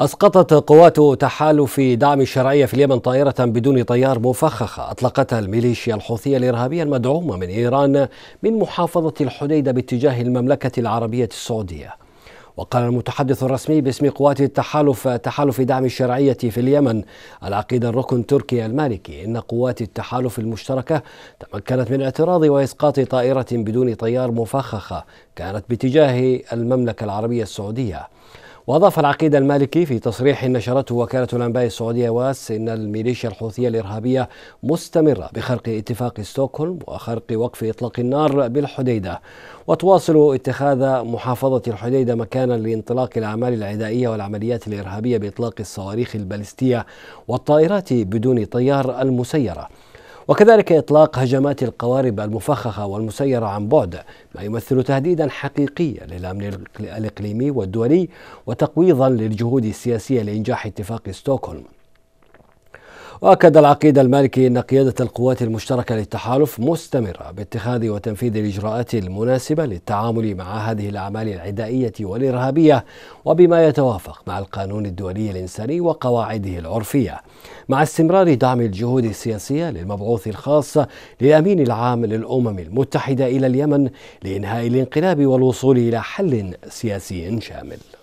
أسقطت قوات تحالف دعم الشرعية في اليمن طائرة بدون طيار مفخخة أطلقتها الميليشيا الحوثية الإرهابية المدعومة من إيران من محافظة الحديدة باتجاه المملكة العربية السعودية وقال المتحدث الرسمي باسم قوات التحالف تحالف دعم الشرعية في اليمن العقيد الركن تركي المالكي إن قوات التحالف المشتركة تمكنت من اعتراض وإسقاط طائرة بدون طيار مفخخة كانت باتجاه المملكة العربية السعودية وأضاف العقيد المالكي في تصريح نشرته وكالة الأنباء السعودية واس إن الميليشيا الحوثية الإرهابية مستمرة بخرق اتفاق ستوكهولم وخرق وقف إطلاق النار بالحديدة وتواصل اتخاذ محافظة الحديدة مكانا لانطلاق الأعمال العدائية والعمليات الإرهابية بإطلاق الصواريخ البالستية والطائرات بدون طيار المسيرة وكذلك إطلاق هجمات القوارب المفخخة والمسيرة عن بعد ما يمثل تهديدا حقيقيا للأمن الإقليمي والدولي وتقويضا للجهود السياسية لإنجاح اتفاق ستوكهولم واكد العقيد المالكي ان قياده القوات المشتركه للتحالف مستمره باتخاذ وتنفيذ الاجراءات المناسبه للتعامل مع هذه الاعمال العدائيه والارهابيه وبما يتوافق مع القانون الدولي الانساني وقواعده العرفيه مع استمرار دعم الجهود السياسيه للمبعوث الخاص للامين العام للامم المتحده الى اليمن لانهاء الانقلاب والوصول الى حل سياسي شامل